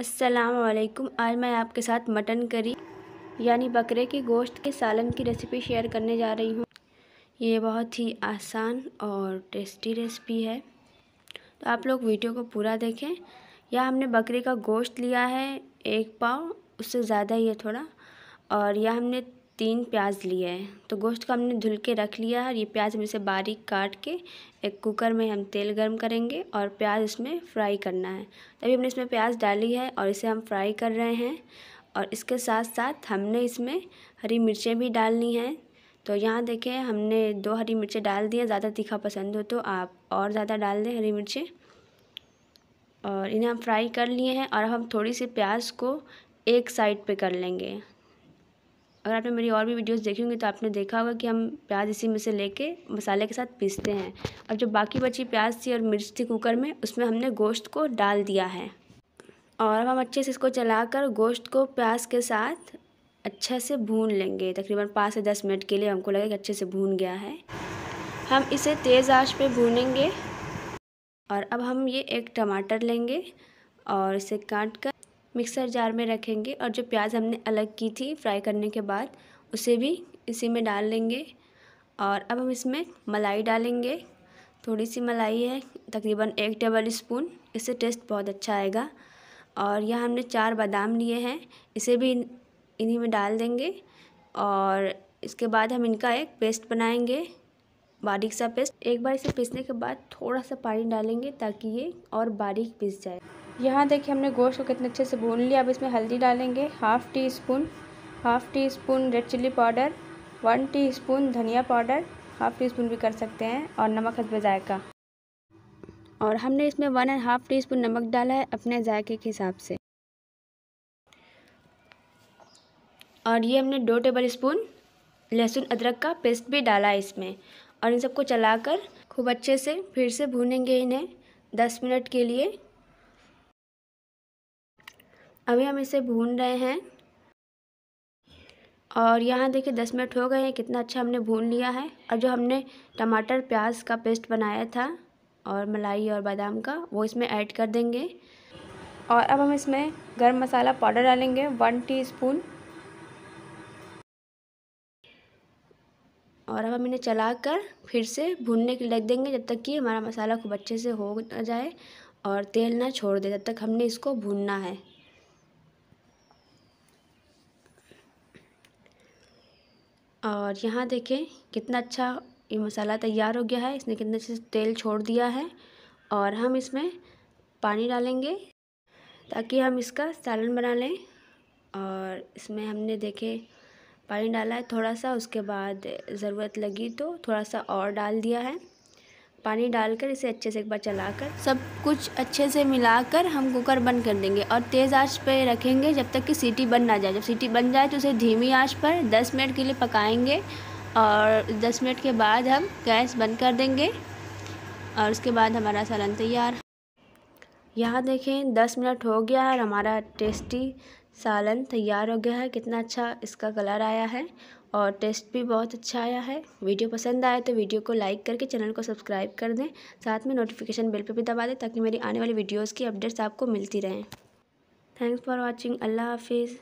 वालेकुम आज मैं आपके साथ मटन करी यानी बकरे के गोश्त के सालन की रेसिपी शेयर करने जा रही हूँ ये बहुत ही आसान और टेस्टी रेसिपी है तो आप लोग वीडियो को पूरा देखें यह हमने बकरे का गोश्त लिया है एक पाव उससे ज़्यादा ही है थोड़ा और यह हमने तीन प्याज लिए हैं तो गोश्त को हमने धुल के रख लिया है और ये प्याज हम से बारीक काट के एक कुकर में हम तेल गर्म करेंगे और प्याज इसमें फ्राई करना है तभी हमने इसमें प्याज डाली है और इसे हम फ्राई कर रहे हैं और इसके साथ साथ हमने इसमें हरी मिर्चें भी डालनी हैं तो यहाँ देखें हमने दो हरी मिर्चें डाल दी हैं ज़्यादा तीखा पसंद हो तो आप और ज़्यादा डाल दें हरी मिर्चें और इन्हें हम फ्राई कर लिए हैं और अब हम थोड़ी सी प्याज को एक साइड पे कर लेंगे अगर आपने मेरी और भी वीडियोस देखी होंगी तो आपने देखा होगा कि हम प्याज इसी में से लेके मसाले के साथ पीसते हैं अब जो बाकी बची प्याज थी और मिर्च थी कुकर में उसमें हमने गोश्त को डाल दिया है और अब हम अच्छे से इसको चलाकर गोश्त को प्याज के साथ अच्छे से भून लेंगे तकरीबन पाँच से दस मिनट के लिए हमको लगे कि अच्छे से भून गया है हम इसे तेज़ आँच पर भूनेंगे और अब हम ये एक टमाटर लेंगे और इसे काट कर मिक्सर जार में रखेंगे और जो प्याज हमने अलग की थी फ्राई करने के बाद उसे भी इसी में डाल लेंगे और अब हम इसमें मलाई डालेंगे थोड़ी सी मलाई है तकरीबन एक टेबल स्पून इससे टेस्ट बहुत अच्छा आएगा और यह हमने चार बादाम लिए हैं इसे भी इन्हीं में डाल देंगे और इसके बाद हम इनका एक पेस्ट बनाएंगे बारीक सा पेस्ट एक बार इसे पीसने के बाद थोड़ा सा पानी डालेंगे ताकि ये और बारीक पीस जाए यहाँ देखिए हमने गोश्त को कितने अच्छे से भून लिया अब इसमें हल्दी डालेंगे half teaspoon half teaspoon red chilli powder one teaspoon धनिया पाउडर हाफ़ टी स्पून भी कर सकते हैं और नमक हसबे जायका और हमने इसमें one and half teaspoon नमक डाला है अपने जायके के हिसाब से और ये हमने दो टेबल स्पून लहसुन अदरक का पेस्ट भी डाला है इसमें और इन सबको चलाकर खूब अच्छे से फिर से भूनेंगे इन्हें दस मिनट के लिए अभी हम इसे भून रहे हैं और यहाँ देखिए दस मिनट हो गए हैं कितना अच्छा हमने भून लिया है और जो हमने टमाटर प्याज का पेस्ट बनाया था और मलाई और बादाम का वो इसमें ऐड कर देंगे और अब हम इसमें गरम मसाला पाउडर डालेंगे वन टीस्पून और अब हम इन्हें चला कर फिर से भूनने के लिए रख देंगे जब तक कि हमारा मसाला खूब अच्छे से हो जाए और तेल ना छोड़ दे जब तक हमने इसको भूनना है और यहाँ देखें कितना अच्छा ये मसाला तैयार हो गया है इसने कितने अच्छे से तेल छोड़ दिया है और हम इसमें पानी डालेंगे ताकि हम इसका सालन बना लें और इसमें हमने देखे पानी डाला है थोड़ा सा उसके बाद ज़रूरत लगी तो थोड़ा सा और डाल दिया है पानी डालकर इसे अच्छे से एक बार चलाकर सब कुछ अच्छे से मिलाकर हम कुकर बंद कर देंगे और तेज़ आंच पे रखेंगे जब तक कि सीटी बन ना जाए जब सीटी बन जाए तो उसे धीमी आंच पर 10 मिनट के लिए पकाएंगे और 10 मिनट के बाद हम गैस बंद कर देंगे और उसके बाद हमारा सालन तैयार यहाँ देखें 10 मिनट हो गया और हमारा टेस्टी सालन तैयार हो गया है कितना अच्छा इसका कलर आया है और टेस्ट भी बहुत अच्छा आया है वीडियो पसंद आए तो वीडियो को लाइक करके चैनल को सब्सक्राइब कर दें साथ में नोटिफिकेशन बेल पर भी दबा दें ताकि मेरी आने वाली वीडियोज़ की अपडेट्स आपको मिलती रहें थैंक्स फॉर वॉचिंग अल्लाह हाफिज़